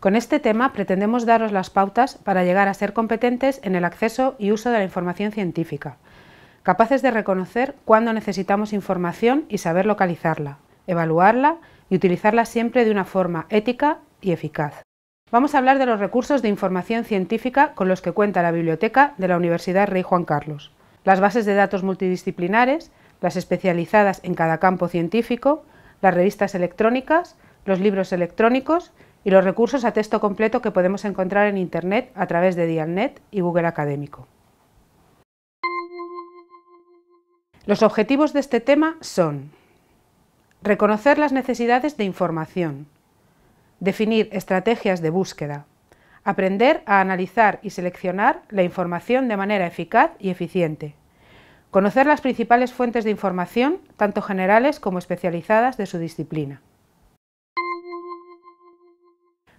Con este tema pretendemos daros las pautas para llegar a ser competentes en el acceso y uso de la información científica, capaces de reconocer cuándo necesitamos información y saber localizarla, evaluarla y utilizarla siempre de una forma ética y eficaz. Vamos a hablar de los recursos de información científica con los que cuenta la biblioteca de la Universidad Rey Juan Carlos, las bases de datos multidisciplinares, las especializadas en cada campo científico, las revistas electrónicas, los libros electrónicos, y los recursos a texto completo que podemos encontrar en Internet a través de Dialnet y Google Académico. Los objetivos de este tema son reconocer las necesidades de información, definir estrategias de búsqueda, aprender a analizar y seleccionar la información de manera eficaz y eficiente, conocer las principales fuentes de información, tanto generales como especializadas de su disciplina.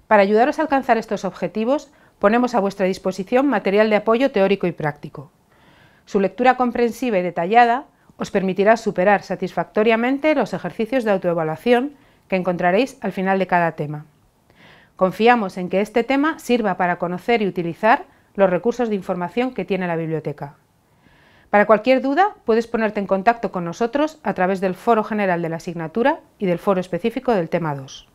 Para ayudaros a alcanzar estos objetivos, ponemos a vuestra disposición material de apoyo teórico y práctico. Su lectura comprensiva y detallada os permitirá superar satisfactoriamente los ejercicios de autoevaluación que encontraréis al final de cada tema. Confiamos en que este tema sirva para conocer y utilizar los recursos de información que tiene la biblioteca. Para cualquier duda, puedes ponerte en contacto con nosotros a través del foro general de la asignatura y del foro específico del tema 2.